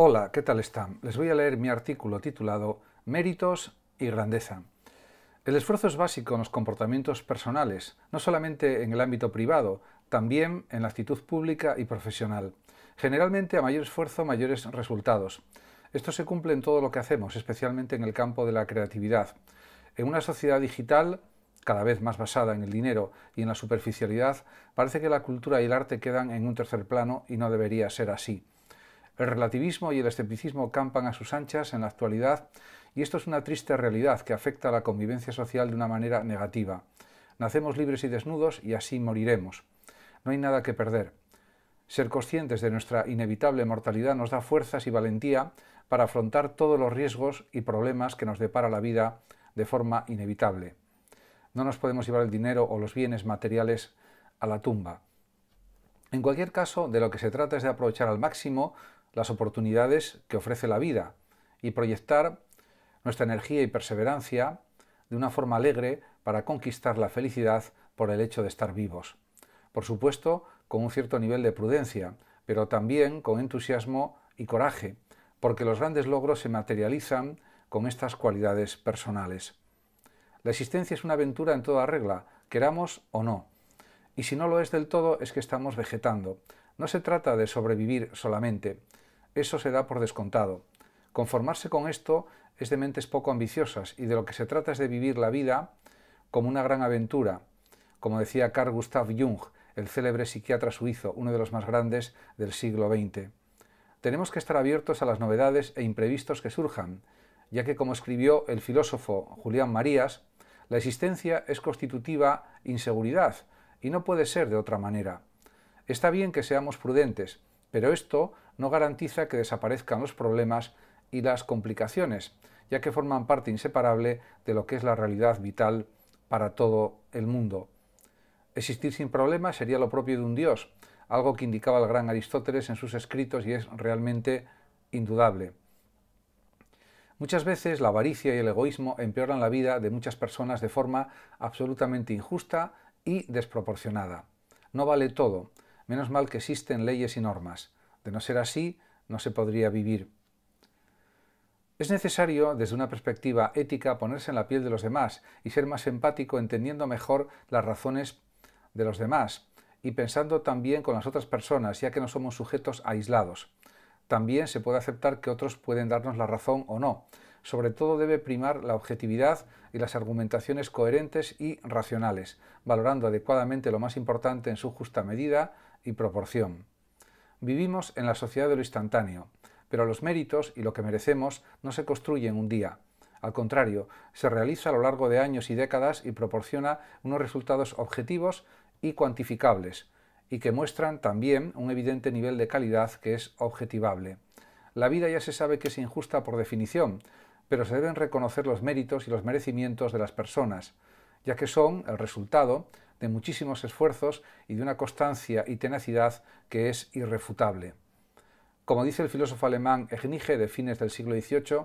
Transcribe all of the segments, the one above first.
Hola, ¿qué tal están? Les voy a leer mi artículo titulado Méritos y Grandeza. El esfuerzo es básico en los comportamientos personales, no solamente en el ámbito privado, también en la actitud pública y profesional. Generalmente a mayor esfuerzo mayores resultados. Esto se cumple en todo lo que hacemos, especialmente en el campo de la creatividad. En una sociedad digital, cada vez más basada en el dinero y en la superficialidad, parece que la cultura y el arte quedan en un tercer plano y no debería ser así. El relativismo y el escepticismo campan a sus anchas en la actualidad y esto es una triste realidad que afecta a la convivencia social de una manera negativa. Nacemos libres y desnudos y así moriremos. No hay nada que perder. Ser conscientes de nuestra inevitable mortalidad nos da fuerzas y valentía para afrontar todos los riesgos y problemas que nos depara la vida de forma inevitable. No nos podemos llevar el dinero o los bienes materiales a la tumba. En cualquier caso, de lo que se trata es de aprovechar al máximo las oportunidades que ofrece la vida y proyectar nuestra energía y perseverancia de una forma alegre para conquistar la felicidad por el hecho de estar vivos. Por supuesto, con un cierto nivel de prudencia, pero también con entusiasmo y coraje, porque los grandes logros se materializan con estas cualidades personales. La existencia es una aventura en toda regla, queramos o no. Y si no lo es del todo es que estamos vegetando. No se trata de sobrevivir solamente, eso se da por descontado. Conformarse con esto es de mentes poco ambiciosas y de lo que se trata es de vivir la vida como una gran aventura, como decía Carl Gustav Jung, el célebre psiquiatra suizo, uno de los más grandes del siglo XX. Tenemos que estar abiertos a las novedades e imprevistos que surjan, ya que como escribió el filósofo Julián Marías, la existencia es constitutiva inseguridad y no puede ser de otra manera. Está bien que seamos prudentes, pero esto no garantiza que desaparezcan los problemas y las complicaciones, ya que forman parte inseparable de lo que es la realidad vital para todo el mundo. Existir sin problemas sería lo propio de un dios, algo que indicaba el gran Aristóteles en sus escritos y es realmente indudable. Muchas veces la avaricia y el egoísmo empeoran la vida de muchas personas de forma absolutamente injusta y desproporcionada. No vale todo, Menos mal que existen leyes y normas. De no ser así, no se podría vivir. Es necesario, desde una perspectiva ética, ponerse en la piel de los demás y ser más empático entendiendo mejor las razones de los demás y pensando también con las otras personas, ya que no somos sujetos aislados. También se puede aceptar que otros pueden darnos la razón o no, sobre todo debe primar la objetividad y las argumentaciones coherentes y racionales, valorando adecuadamente lo más importante en su justa medida y proporción. Vivimos en la sociedad de lo instantáneo, pero los méritos y lo que merecemos no se construyen un día. Al contrario, se realiza a lo largo de años y décadas y proporciona unos resultados objetivos y cuantificables, y que muestran también un evidente nivel de calidad que es objetivable. La vida ya se sabe que es injusta por definición, pero se deben reconocer los méritos y los merecimientos de las personas, ya que son el resultado de muchísimos esfuerzos y de una constancia y tenacidad que es irrefutable. Como dice el filósofo alemán Egnige de fines del siglo XVIII,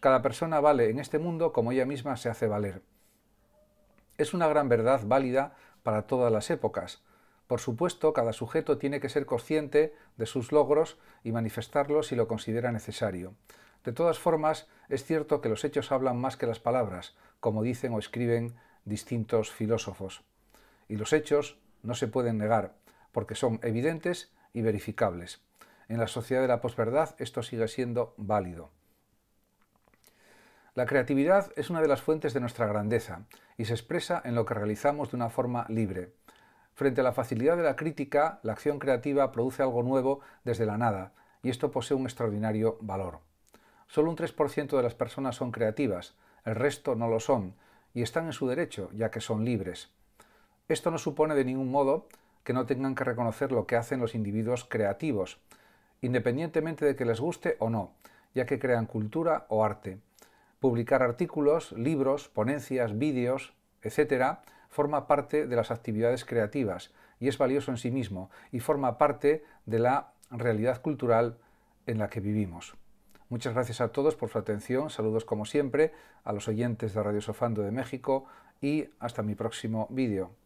cada persona vale en este mundo como ella misma se hace valer. Es una gran verdad válida para todas las épocas. Por supuesto, cada sujeto tiene que ser consciente de sus logros y manifestarlos si lo considera necesario. De todas formas, es cierto que los hechos hablan más que las palabras, como dicen o escriben distintos filósofos. Y los hechos no se pueden negar, porque son evidentes y verificables. En la sociedad de la posverdad esto sigue siendo válido. La creatividad es una de las fuentes de nuestra grandeza y se expresa en lo que realizamos de una forma libre. Frente a la facilidad de la crítica, la acción creativa produce algo nuevo desde la nada y esto posee un extraordinario valor. Solo un 3% de las personas son creativas, el resto no lo son, y están en su derecho, ya que son libres. Esto no supone de ningún modo que no tengan que reconocer lo que hacen los individuos creativos, independientemente de que les guste o no, ya que crean cultura o arte. Publicar artículos, libros, ponencias, vídeos, etc., forma parte de las actividades creativas y es valioso en sí mismo y forma parte de la realidad cultural en la que vivimos. Muchas gracias a todos por su atención, saludos como siempre a los oyentes de Radio Sofando de México y hasta mi próximo vídeo.